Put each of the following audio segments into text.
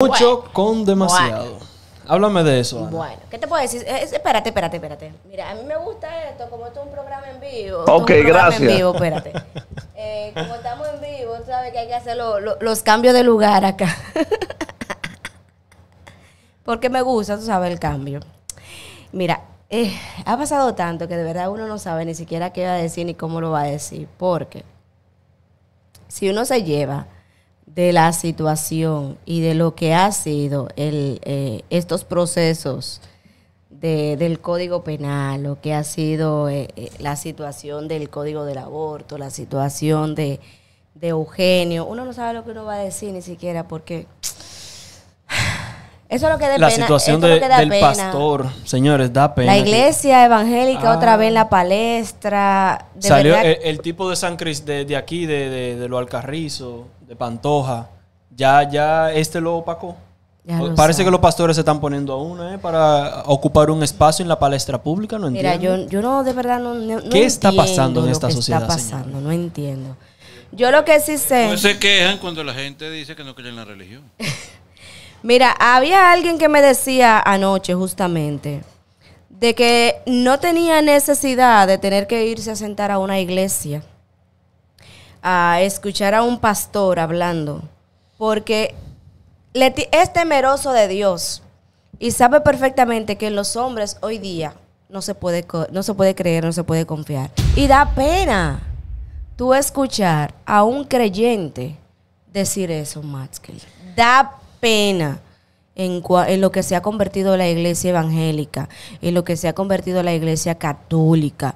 Mucho con demasiado. Háblame de eso. Bueno, ¿qué te puedo decir? Eh, espérate, espérate, espérate. Mira, a mí me gusta esto, como esto es un programa en vivo. Ok, gracias. En vivo, espérate. Eh, como estamos en vivo, tú sabes que hay que hacer los cambios de lugar acá. Porque me gusta, tú sabes, el cambio. Mira, eh, ha pasado tanto que de verdad uno no sabe ni siquiera qué va a decir ni cómo lo va a decir. Porque si uno se lleva de la situación y de lo que ha sido el, eh, estos procesos de, del Código Penal, lo que ha sido eh, eh, la situación del Código del Aborto, la situación de, de Eugenio, uno no sabe lo que uno va a decir ni siquiera porque eso es lo que da la situación del pastor, señores, da pena. La iglesia evangélica otra vez en la ah. palestra. Salió el, tipo de San Cris de, de, aquí, de, lo Alcarrizo, de Pantoja. Ya, ya este lo opacó. Parece que los pastores se están poniendo a una eh, para ocupar un espacio en la palestra pública, no entiendo. Mira, yo, no, de verdad, no, ¿Qué está pasando en esta sociedad? está pasando? No entiendo. Yo lo que sí sé. No pues se quejan cuando la gente dice que no creen en la religión. Mira, había alguien que me decía anoche justamente de que no tenía necesidad de tener que irse a sentar a una iglesia a escuchar a un pastor hablando, porque es temeroso de Dios y sabe perfectamente que los hombres hoy día no se puede, no se puede creer, no se puede confiar. Y da pena tú escuchar a un creyente decir eso, que Da pena en, en, lo que se ha convertido la iglesia evangélica, en lo que se ha convertido la iglesia católica.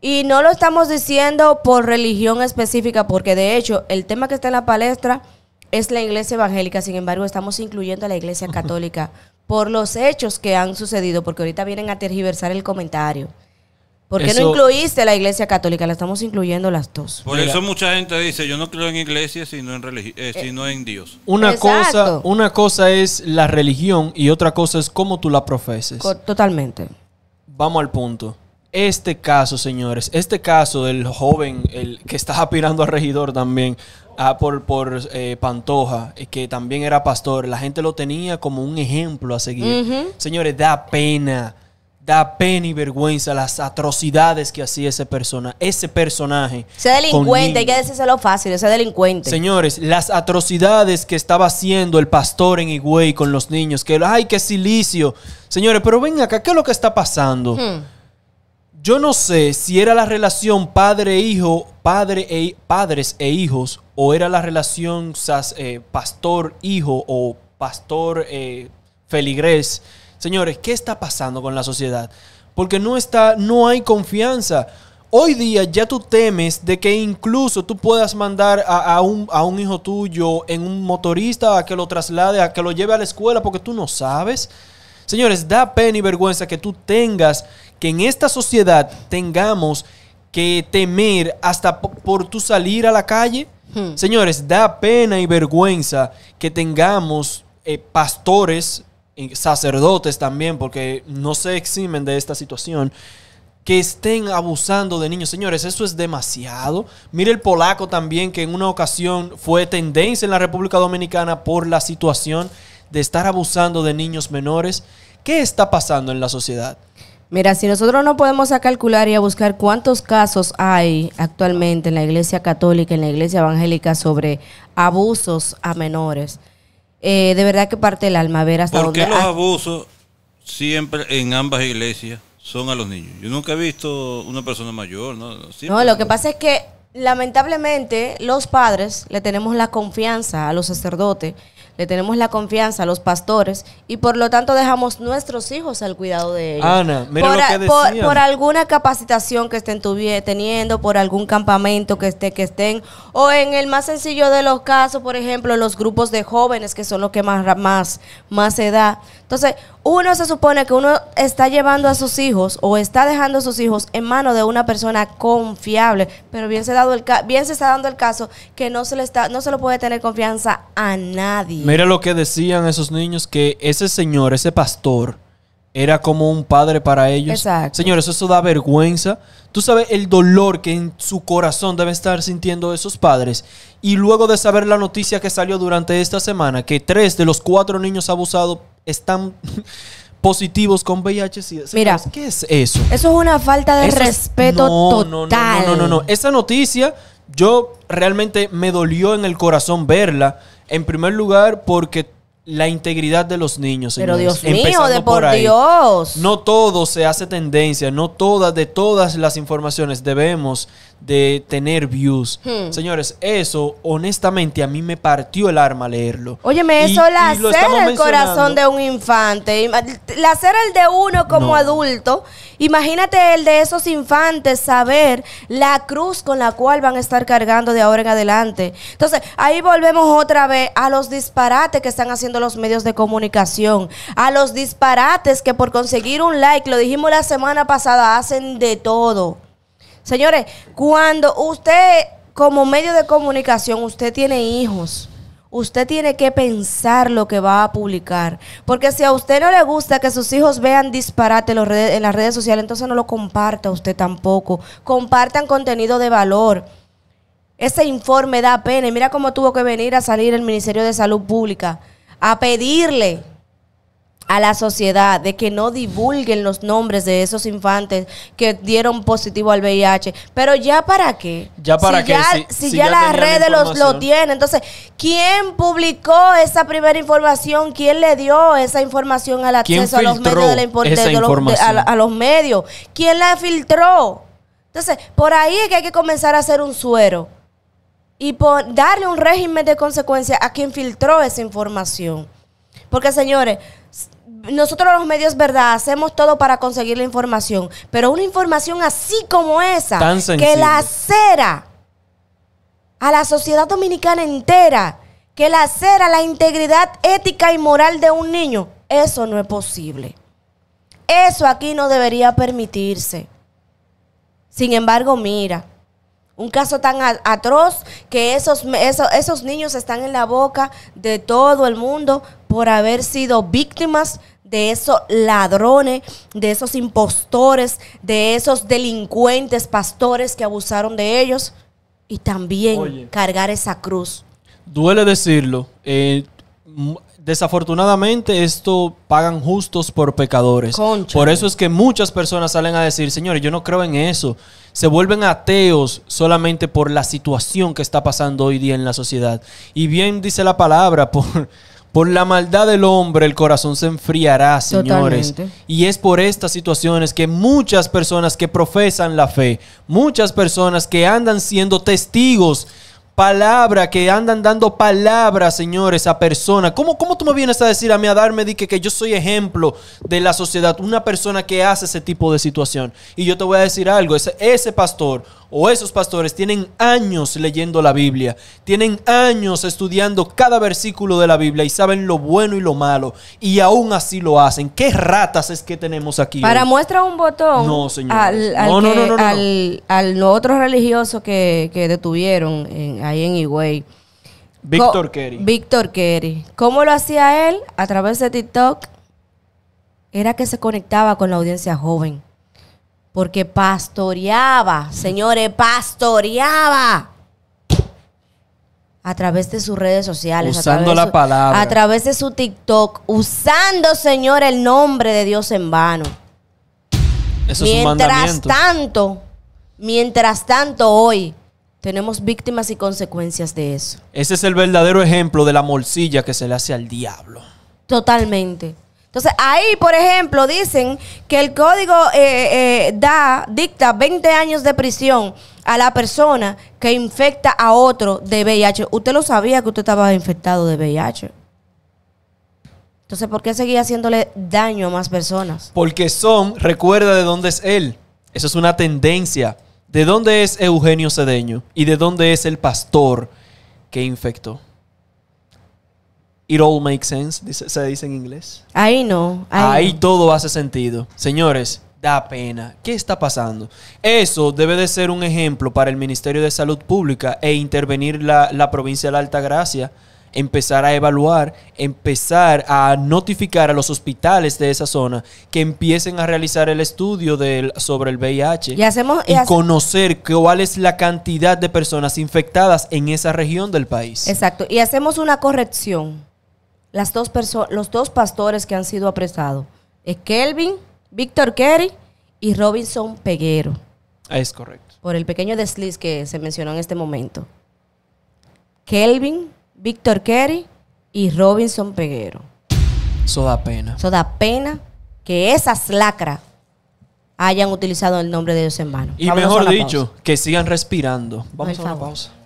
Y no lo estamos diciendo por religión específica, porque de hecho el tema que está en la palestra es la iglesia evangélica, sin embargo estamos incluyendo a la iglesia católica por los hechos que han sucedido, porque ahorita vienen a tergiversar el comentario. ¿Por qué no incluiste la iglesia católica? La estamos incluyendo las dos. Por eso mucha gente dice, yo no creo en iglesia, sino en, eh, eh, sino en Dios. Una cosa, una cosa es la religión y otra cosa es cómo tú la profeses. totalmente. Vamos al punto. Este caso, señores, este caso del joven el que estaba aspirando a regidor también, a ah, por, por eh, Pantoja, que también era pastor, la gente lo tenía como un ejemplo a seguir. Señores, da pena da pena y vergüenza las atrocidades que hacía ese, persona, ese personaje. Ese delincuente, hay que decírselo fácil, ese delincuente. Señores, las atrocidades que estaba haciendo el pastor en Higüey con los niños, que, ay, qué silicio. Señores, pero ven acá, ¿qué es lo que está pasando? Hmm. Yo no sé si era la relación padre-hijo, e padre e, padres e hijos, o era la relación eh, pastor-hijo o pastor-feligrés. Eh, Señores, ¿qué está pasando con la sociedad? Porque no, está, no hay confianza. Hoy día ya tú temes de que incluso tú puedas mandar a, un, hijo tuyo en un motorista a que lo traslade, a que lo lleve a la escuela porque tú no sabes. Señores, da pena y vergüenza que tú tengas, que en esta sociedad tengamos que temer hasta por tu salir a la calle. Hmm. Señores, da pena y vergüenza que tengamos eh, pastores sacerdotes también, porque no se eximen de esta situación, que estén abusando de niños. Señores, eso es demasiado. Mire el polaco también, que en una ocasión fue tendencia en la República Dominicana por la situación de estar abusando de niños menores. ¿Qué está pasando en la sociedad? Mira, si nosotros no podemos a calcular y a buscar cuántos casos hay actualmente en la Iglesia Católica, en la Iglesia Evangélica sobre abusos a menores, eh, de verdad que parte el alma ver hasta ¿Por qué los abusos siempre en ambas iglesias son a los niños? Yo nunca he visto una persona mayor, no, lo que pasa es que lamentablemente los padres le tenemos la confianza a los sacerdotes le tenemos la confianza a los pastores y por lo tanto dejamos nuestros hijos al cuidado de ellos. Ana, mira por, lo que Por, alguna capacitación que estén teniendo, por algún campamento que, esté, que estén, o en el más sencillo de los casos, por ejemplo, los grupos de jóvenes que son los que más, más, más edad. Entonces, uno se supone que uno está llevando a sus hijos o está dejando a sus hijos en manos de una persona confiable, pero bien se, bien se está dando el caso que no se, le está, no se lo puede tener confianza a nadie. Mira lo que decían esos niños, que ese señor, ese pastor, era como un padre para ellos. Señores, eso da vergüenza. Tú sabes el dolor que en su corazón deben estar sintiendo esos padres. Y luego de saber la noticia que salió durante esta semana, que tres de los cuatro niños abusados están positivos con VIH. Mira, ¿qué es eso? Eso es una falta de respeto no, total. No no, no, no, Esa noticia yo realmente me dolió en el corazón verla. En primer lugar, porque la integridad de los niños. Pero Dios mío, de por Dios. No todo se hace tendencia, no todas, de todas las informaciones debemos de tener views. Hmm. Señores, eso honestamente a mí me partió el arma leerlo. Óyeme, eso la cera el corazón de un infante. La cera el de uno como adulto. Imagínate el de esos infantes saber la cruz con la cual van a estar cargando de ahora en adelante. Entonces, ahí volvemos otra vez a los disparates que están haciendo los medios de comunicación, a los disparates que por conseguir un like, lo dijimos la semana pasada, hacen de todo. Señores, cuando usted, como medio de comunicación, usted tiene hijos. Usted tiene que pensar lo que va a publicar. Porque si a usted no le gusta que sus hijos vean disparate en, las redes sociales, entonces no lo comparta usted tampoco. Compartan contenido de valor. Ese informe da pena. Y mira cómo tuvo que venir a salir el Ministerio de Salud Pública a pedirle a la sociedad de que no divulguen los nombres de esos infantes que dieron positivo al VIH. Pero ya para qué? Ya para si Ya, si, ya, las redes los, lo tienen. Entonces, ¿quién publicó esa primera información? ¿Quién le dio esa información al acceso a los medios la a, los medios? ¿Quién la filtró? Entonces, por ahí es que hay que comenzar a hacer un suero y por darle un régimen de consecuencia... a quien filtró esa información. Porque, señores, nosotros los medios, ¿verdad? Hacemos todo para conseguir la información, pero una información así como esa, que la acera a la sociedad dominicana entera, que la acera la integridad ética y moral de un niño, eso no es posible. Eso aquí no debería permitirse. Sin embargo, mira, un caso tan atroz que esos, esos, esos, niños están en la boca de todo el mundo por haber sido víctimas de esos ladrones, de esos impostores, de esos delincuentes, pastores que abusaron de ellos y también cargar esa cruz. Duele decirlo. Eh, desafortunadamente esto pagan justos por pecadores. Por eso es que muchas personas salen a decir, señores, yo no creo en eso. Se vuelven ateos solamente por la situación que está pasando hoy día en la sociedad. Y bien dice la palabra, por por la maldad del hombre el corazón se enfriará, señores. Y es por estas situaciones que muchas personas que profesan la fe, muchas personas que andan siendo testigos, palabra, que andan dando palabra, señores, a personas. ¿Cómo, ¿Cómo tú me vienes a decir a mí, a darme de que, que yo soy ejemplo de la sociedad, una persona que hace ese tipo de situación? Y yo te voy a decir algo, ese pastor o esos pastores tienen años leyendo la Biblia, tienen años estudiando cada versículo de la Biblia y saben lo bueno y lo malo y aún así lo hacen. ¿Qué ratas es que tenemos aquí? Para muestra un botón no, señor. Al, otro religioso que, detuvieron ahí en Higüey. Víctor Kerry. Víctor Kerry. ¿Cómo lo hacía él? A través de TikTok. Era que se conectaba con la audiencia joven porque pastoreaba, señores, pastoreaba a través de sus redes sociales. Usando a la palabra. A través de su TikTok, usando, Señor, el nombre de Dios en vano. Eso mientras tanto, mientras tanto hoy tenemos víctimas y consecuencias de eso. Ese es el verdadero ejemplo de la morcilla que se le hace al diablo. Totalmente. Entonces, ahí, por ejemplo, dicen que el código eh, eh, da, dicta 20 años de prisión a la persona que infecta a otro de VIH. Usted lo sabía que usted estaba infectado de VIH. Entonces, ¿por qué seguía haciéndole daño a más personas? Porque son, recuerda de dónde es él. Eso es una tendencia. ¿De dónde es Eugenio Cedeño? ¿Y de dónde es el pastor que infectó? It all makes sense, se dice en inglés. Ahí no. Ahí, todo hace sentido. Señores, da pena. ¿Qué está pasando? Eso debe de ser un ejemplo para el Ministerio de Salud Pública e intervenir la, provincia de la Gracia empezar a evaluar, empezar a notificar a los hospitales de esa zona que empiecen a realizar el estudio del, sobre el VIH y, conocer cuál es la cantidad de personas infectadas en esa región del país. Exacto, y hacemos una corrección las dos los dos pastores que han sido apresados, es Kelvin, Víctor Kerry y Robinson Peguero. Es correcto. Por el pequeño desliz que se mencionó en este momento. Kelvin, Víctor Kerry y Robinson Peguero. Eso da pena. Eso da pena que esas lacras hayan utilizado el nombre de Dios en vano. Y mejor dicho, que sigan respirando. Vamos a una pausa.